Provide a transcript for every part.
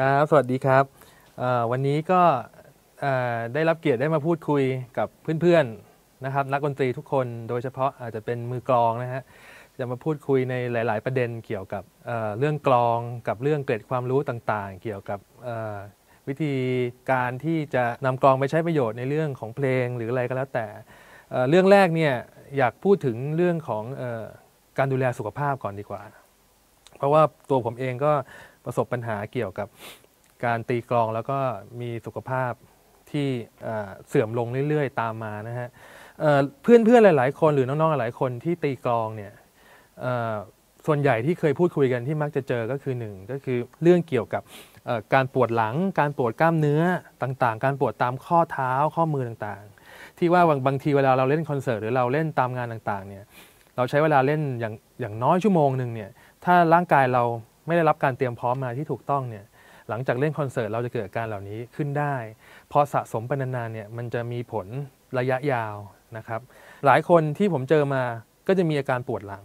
ครับ สวัสดีครับ วันนี้ก็ได้รับเกียรติได้มาพูดคุยกับเพื่อนๆนะครับ นักดนตรีทุกคน โดยเฉพาะอาจจะเป็นมือกลองนะฮะ จะมาพูดคุยในหลาย ๆประเด็นเกี่ยวกับเรื่องกลอง กับเรื่องเกร็ดความรู้ต่างๆ เกี่ยวกับวิธีการที่จะนำกลองไปใช้ประโยชน์ในเรื่องของเพลงหรืออะไรก็แล้วแต่ เรื่องแรกเนี่ยอยากพูดถึงเรื่องของการดูแลสุขภาพก่อนดีกว่า เพราะว่าตัวผมเองก็ประสบปัญหาเกี่ยวกับการตีกลองแล้วก็มีสุขภาพที่เสื่อมลงเรื่อยๆ ตามมานะฮะเพื่อนๆหลายๆคนหรือน้องๆหลายคนที่ตีกลองเนี่ยส่วนใหญ่ที่เคยพูดคุยกันที่มักจะเจอก็คือหนึ่งก็คือเรื่องเกี่ยวกับการปวดหลัง การปวดกล้ามเนื้อต่างๆ การปวดตามข้อเท้าข้อมือต่างๆ ที่ว่าบางทีเวลาเราเล่นคอนเสิร์ตหรือเราเล่นตามงานต่างๆเนี่ยเราใช้เวลาเล่นอย่างอย่างน้อยชั่วโมงหนึ่งเนี่ยถ้าร่างกายเราไม่ได้รับการเตรียมพร้อมมาที่ถูกต้องเนี่ย หลังจากเล่นคอนเสิร์ตเราจะเกิดการเหล่านี้ขึ้นได้ พอสะสมไปนานๆเนี่ยมันจะมีผลระยะยาวนะครับ หลายคนที่ผมเจอมาก็จะมีอาการปวดหลัง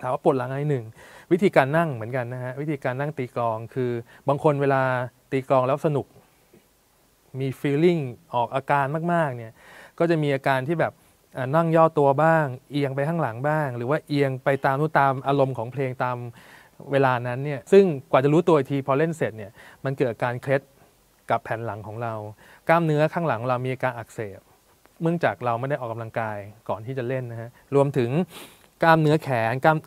ถามว่าปวดหลังอะไรหนึ่ง วิธีการนั่งเหมือนกันนะฮะ วิธีการนั่งตีกลอง คือ บางคนเวลาตีกลองแล้วสนุก มีฟีลลิ่งออกอาการมากๆเนี่ย ก็จะมีอาการที่แบบนั่งย่อตัวบ้าง เอียงไปข้างหลังบ้าง หรือว่าเอียงไปตามนู่ตามอารมณ์ของเพลงตามเวลานั้นเนี่ยซึ่ง กว่าจะรู้ตัวทีพอเล่นเสร็จเนี่ยมันเกิดการเคล็ดกับแผ่นหลังของเรา กล้ามเนื้อข้างหลังเรามีอาการอักเสบเนื่องจากเราไม่ได้ออกกำลังกาย ก่อนที่จะเล่นนะฮะรวมถึงกล้ามเนื้อแขนกล้าม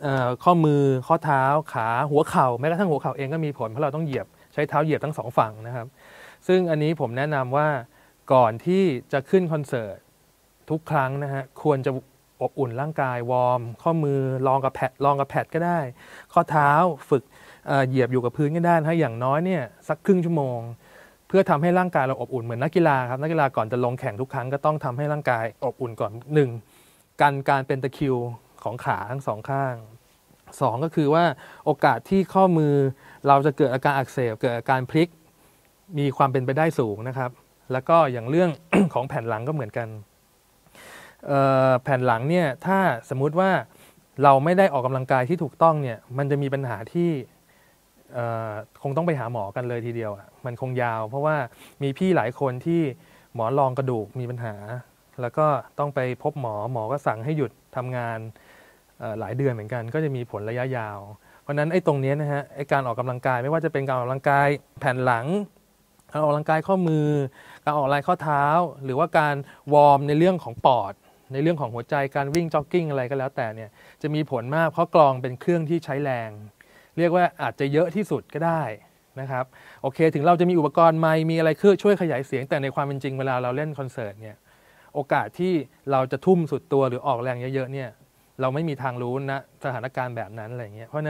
ข้อมือ ข้อเท้าขา หัวเข่า แม้กระทั่งหัวเข่าเองก็มีผลเพราะเราต้องเหยียบ ใช้เท้าเหยียบทั้งสองฝั่งนะครับ ซึ่งอันนี้ผมแนะนำว่าก่อนที่จะขึ้นคอนเสิร์ตทุกครั้งนะฮะควรจะอบอุ่นร่างกายวอร์มข้อมือลองกับแผดลองกับแผดก็ได้ ข้อเท้าฝึกเหยียบอยู่กับพื้นก็ได้ถ้าอย่างน้อยเนี่ยสักครึ่งชั่วโมง เพื่อทำให้ร่างกาย เราอบอุ่นเหมือนนักกีฬาครับนักกีฬาก่อนจะลงแข่งทุกครั้งก็ต้องทำให้ร่างกายอบอุ่นก่อน 1. กันการเป็นตะคิวของขาทั้งสองข้างสองก็คือว่าโอกาสที่ข้อมือเราจะเกิดอาการอักเสบเกิดอาการพลิกมีความเป็นไปได้สูงนะครับแล้วก็อย่างเรื่องของแผ่นหลังก็เหมือนกันแผ่นหลังเนี่ยถ้าสมมุติว่าเราไม่ได้ออกกำลังกายที่ถูกต้องเนี่ยมันจะมีปัญหาที่คงต้องไปหาหมอกันเลยทีเดียวอ่ะมันคงยาวเพราะว่ามีพี่หลายคนที่หมอรองกระดูกมีปัญหา แล้วก็ต้องไปพบหมอหมอก็สั่งให้หยุดทำงานหลายเดือนเหมือนกัน ก็จะมีผลระยะยาว เพราะนั้นไอ้ตรงนี้นะฮะไอ้การออกกำลังกายไม่ว่าจะเป็นการออกกำลังกายแผ่นหลังการออกกำลังกายข้อมือ การออกลายข้อเท้า หรือว่าการวอร์มในเรื่องของปอดในเรื่องของหัวใจการวิ่งจ็อกกิ้งอะไรก็แล้วแต่เนี่ยจะมีผลมากเพราะกรองเป็นเครื่องที่ใช้แรง เรียกว่าอาจจะเยอะที่สุดก็ได้นะครับโอเคถึงเราจะมีอุปกรณ์ไม่มีอะไรเครื่อช่วยขยายเสียง แต่ในความเป็นจริงเวลาเราเล่นคอนเสิร์ตเนี่ยโอกาสที่เราจะทุ่มสุดตัวหรือออกแรงเยอะๆเนี่ยเราไม่มีทางรู้นะสถานการณ์แบบนั้นอะไรเงี้ยเพราะน